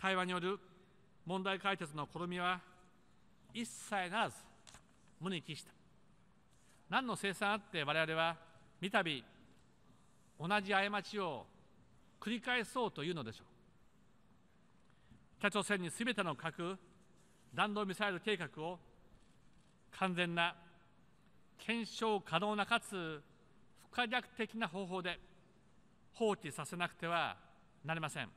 対話による問題解決の試みは一切ならず無に帰した何の生産あって我々は三度同じ過ちを繰り返そうというのでしょう北朝鮮にすべての核弾道ミサイル計画を完全な検証可能なかつ不可逆的な方法で放棄させなくてはなりません。